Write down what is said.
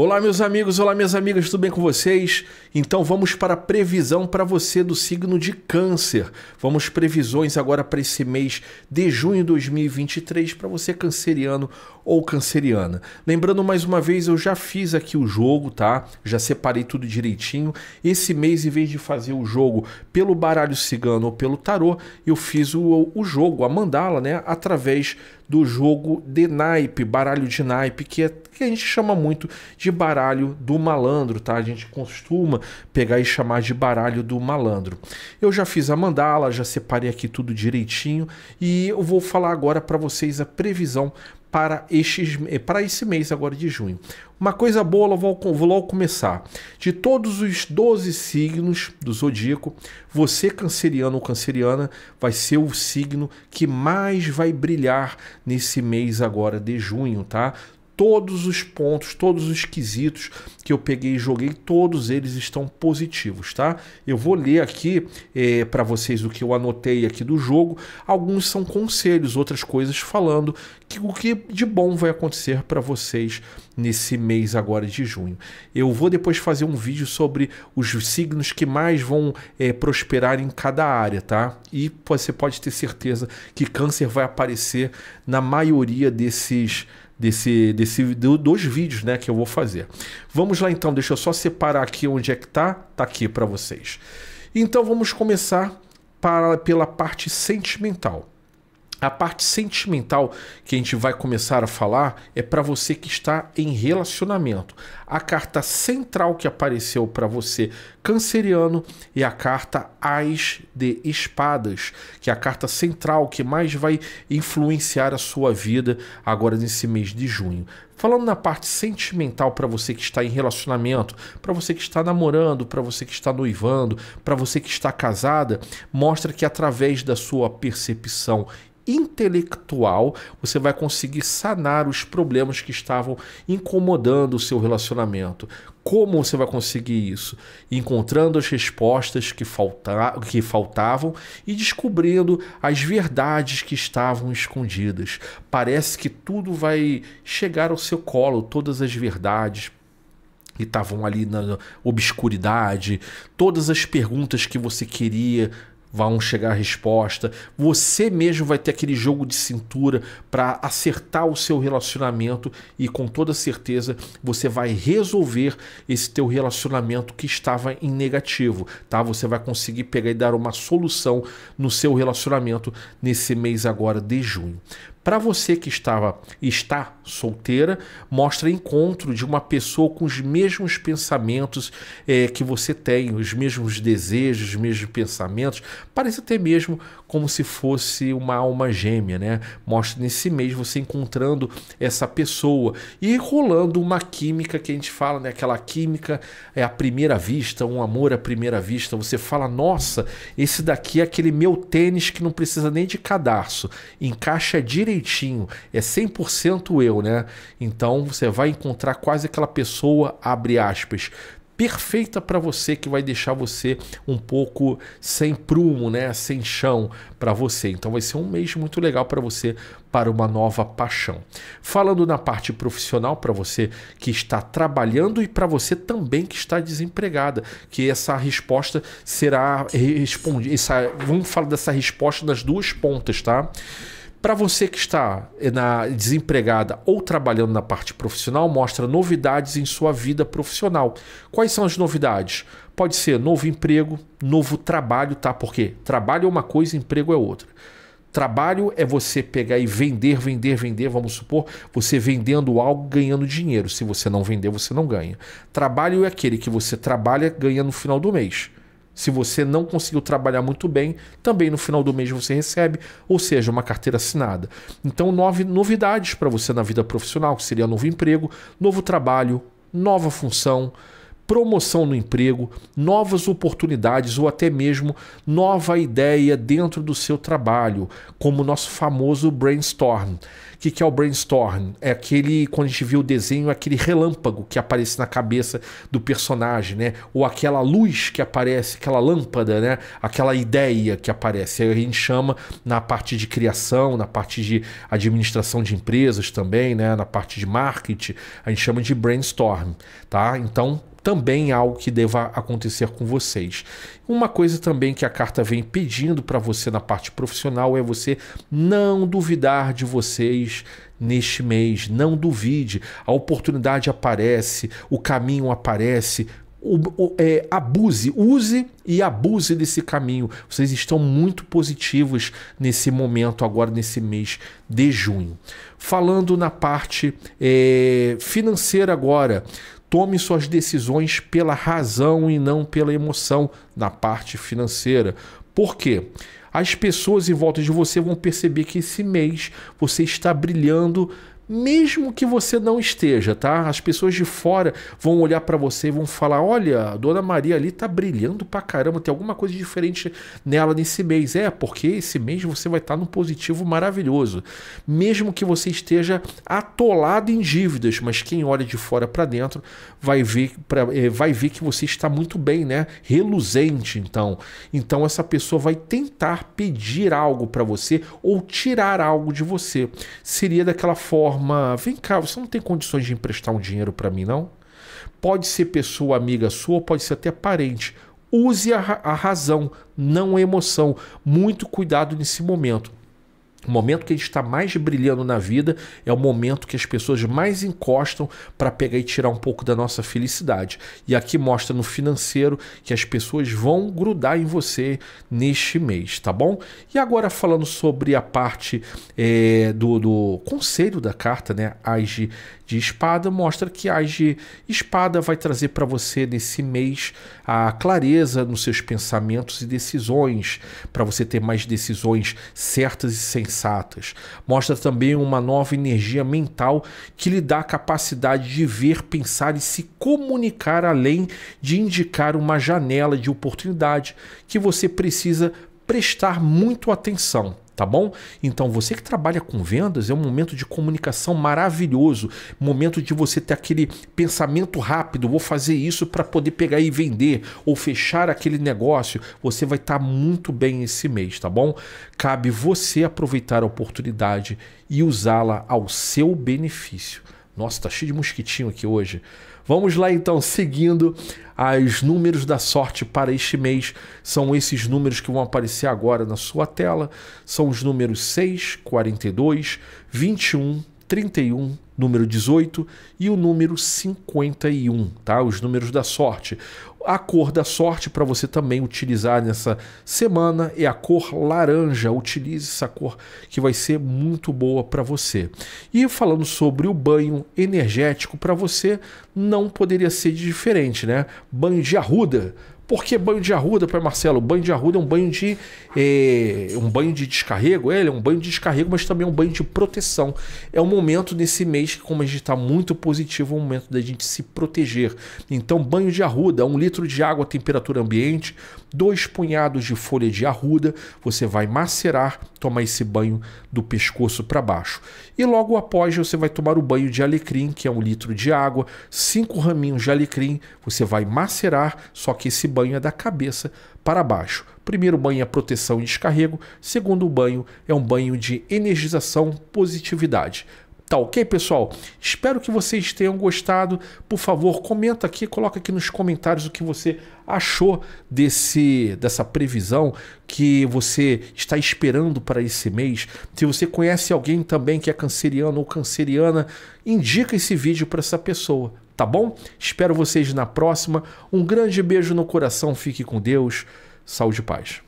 Olá, meus amigos, olá, minhas amigas, tudo bem com vocês? Então vamos para a previsão para você do signo de Câncer. Vamos previsões agora para esse mês de junho de 2023 para você canceriano ou canceriana. Lembrando mais uma vez, eu já fiz aqui o jogo, tá? Já separei tudo direitinho. Esse mês, em vez de fazer o jogo pelo baralho cigano ou pelo tarô, eu fiz o, o jogo, a mandala, né? Através do jogo de naipe, baralho de naipe, que, é, que a gente chama muito de baralho do malandro, tá? A gente costuma pegar e chamar de baralho do malandro. Eu já fiz a mandala, já separei aqui tudo direitinho e eu vou falar agora para vocês a previsão para, estes, para esse mês agora de junho. Uma coisa boa, vou, vou logo começar. De todos os 12 signos do zodíaco, você canceriano ou canceriana vai ser o signo que mais vai brilhar nesse mês agora de junho, tá? todos os pontos, todos os quesitos que eu peguei e joguei, todos eles estão positivos, tá? Eu vou ler aqui é, eh, para vocês o que eu anotei aqui do jogo. Alguns são conselhos, outras coisas falando que, o que de bom vai acontecer para vocês nesse mês agora de junho. Eu vou depois fazer um vídeo sobre os signos que mais vão é, prosperar em cada área, tá? E você pode ter certeza que câncer vai aparecer na maioria desses desse, desse do, dos vídeos, né, que eu vou fazer. Vamos lá então, deixa eu só separar aqui onde é que tá, tá aqui para vocês. Então vamos começar para, pela parte sentimental. A parte sentimental que a gente vai começar a falar é para você que está em relacionamento. A carta central que apareceu para você, canceriano, é a carta As de Espadas, que é a carta central que mais vai influenciar a sua vida agora nesse mês de junho. Falando na parte sentimental para você que está em relacionamento, para você que está namorando, para você que está noivando, para você que está casada, mostra que através da sua percepção intelectual, você vai conseguir sanar os problemas que estavam incomodando o seu relacionamento. Como você vai conseguir isso? Encontrando as respostas que, que faltavam e descobrindo as verdades que estavam escondidas. Parece que tudo vai chegar ao seu colo, todas as verdades, que estavam ali na obscuridade, todas as perguntas que você queria vão chegar a resposta. Você mesmo vai ter aquele jogo de cintura para acertar o seu relacionamento e com toda certeza você vai resolver esse teu relacionamento que estava em negativo, tá? Você vai conseguir pegar e dar uma solução no seu relacionamento nesse mês agora de junho. Para você que estava está solteira, mostra encontro de uma pessoa com os mesmos pensamentos é, que você tem, os mesmos desejos, os mesmos pensamentos, parece até mesmo como se fosse uma alma gêmea, né? Mostra nesse mês você encontrando essa pessoa e rolando uma química que a gente fala, né? Aquela química é a primeira vista, um amor à primeira vista. Você fala, nossa, esse daqui é aquele meu tênis que não precisa nem de cadarço, encaixa direitinho, é 100% eu, né? Então você vai encontrar quase aquela pessoa, abre aspas, perfeita para você que vai deixar você um pouco sem prumo, né, sem chão para você. Então vai ser um mês muito legal para você para uma nova paixão. Falando na parte profissional para você que está trabalhando e para você também que está desempregada, que essa resposta será respondida, vamos falar dessa resposta nas duas pontas, tá? Para você que está eh, na desempregada ou trabalhando na parte profissional, mostra novidades em sua vida profissional. Quais são as novidades? Pode ser novo emprego, novo trabalho, tá? Porque trabalho é uma coisa, emprego é outra. Trabalho é você pegar e vender, vender, vender. Vamos supor, você vendendo algo, ganhando dinheiro. Se você não vender, você não ganha. Trabalho é aquele que você trabalha, ganha no final do mês. Se você não conseguiu trabalhar muito bem, também no final do mês você recebe, ou seja, uma carteira assinada. Então, nove novidades para você na vida profissional, que seria novo emprego, novo trabalho, nova função promoção no emprego, novas oportunidades ou até mesmo nova ideia dentro do seu trabalho, como o nosso famoso brainstorm. O que, que é o brainstorm? É aquele, quando a gente vê o desenho, é aquele relâmpago que aparece na cabeça do personagem, né? Ou aquela luz que aparece, aquela lâmpada, né? Aquela ideia que aparece. Aí a gente chama na parte de criação, na parte de administração de empresas também, né? Na parte de marketing, a gente chama de brainstorm, tá? Então, também algo que deva acontecer com vocês. Uma coisa também que a carta vem pedindo para você na parte profissional é você não duvidar de vocês neste mês. Não duvide, a oportunidade aparece, o caminho aparece. O, o, é, abuse, use e abuse desse caminho. Vocês estão muito positivos nesse momento, agora nesse mês de junho. Falando na parte é, financeira agora, Tome suas decisões pela razão e não pela emoção na parte financeira. Por quê? As pessoas em volta de você vão perceber que esse mês você está brilhando mesmo que você não esteja, tá? As pessoas de fora vão olhar para você e vão falar: "Olha, a dona Maria ali tá brilhando pra caramba, tem alguma coisa diferente nela nesse mês". É, porque esse mês você vai estar tá num positivo maravilhoso. Mesmo que você esteja atolado em dívidas, mas quem olha de fora para dentro vai ver pra, é, vai ver que você está muito bem, né? Reluzente, então. Então essa pessoa vai tentar pedir algo para você ou tirar algo de você. Seria daquela forma forma: vem cá, você não tem condições de emprestar um dinheiro para mim, não? Pode ser pessoa amiga sua, pode ser até parente. Use a, a razão, não a emoção. Muito cuidado nesse momento. O momento que a gente está mais brilhando na vida é o momento que as pessoas mais encostam para pegar e tirar um pouco da nossa felicidade. E aqui mostra no financeiro que as pessoas vão grudar em você neste mês, tá bom? E agora falando sobre a parte é, do, do, conselho da carta, né? As de, espada, mostra que as de espada vai trazer para você nesse mês a clareza nos seus pensamentos e decisões, para você ter mais decisões certas e sem sensatas. Mostra também uma nova energia mental que lhe dá a capacidade de ver, pensar e se comunicar além de indicar uma janela de oportunidade que você precisa prestar muito atenção tá bom? Então você que trabalha com vendas é um momento de comunicação maravilhoso, momento de você ter aquele pensamento rápido, vou fazer isso para poder pegar e vender ou fechar aquele negócio. Você vai estar tá muito bem esse mês, tá bom? Cabe você aproveitar a oportunidade e usá-la ao seu benefício. Nossa, tá cheio de mosquitinho aqui hoje. Vamos lá então, seguindo os números da sorte para este mês. São esses números que vão aparecer agora na sua tela. São os números 6, 42, 21, 31, número 18 e o número 51, tá? Os números da sorte. A cor da sorte para você também utilizar nessa semana é a cor laranja. Utilize essa cor que vai ser muito boa para você. E falando sobre o banho energético para você, não poderia ser diferente, né? Banho de arruda por que banho de arruda, Pai Marcelo? banho de arruda é um banho de. É, um banho de descarrego? É, ele é um banho de descarrego, mas também é um banho de proteção. É um momento nesse mês que, como a gente está muito positivo, é um momento da gente se proteger. Então, banho de arruda, um litro de água à temperatura ambiente, dois punhados de folha de arruda, você vai macerar, tomar esse banho do pescoço para baixo. E logo após você vai tomar o banho de alecrim, que é um litro de água, cinco raminhos de alecrim, você vai macerar, só que esse banho banho é da cabeça para baixo. Primeiro banho é proteção e descarrego, segundo banho é um banho de energização, positividade. Tá ok, pessoal? Espero que vocês tenham gostado. Por favor, comenta aqui, coloca aqui nos comentários o que você achou desse dessa previsão que você está esperando para esse mês. Se você conhece alguém também que é canceriano ou canceriana, indica esse vídeo para essa pessoa tá bom? Espero vocês na próxima. Um grande beijo no coração, fique com Deus, saúde e paz.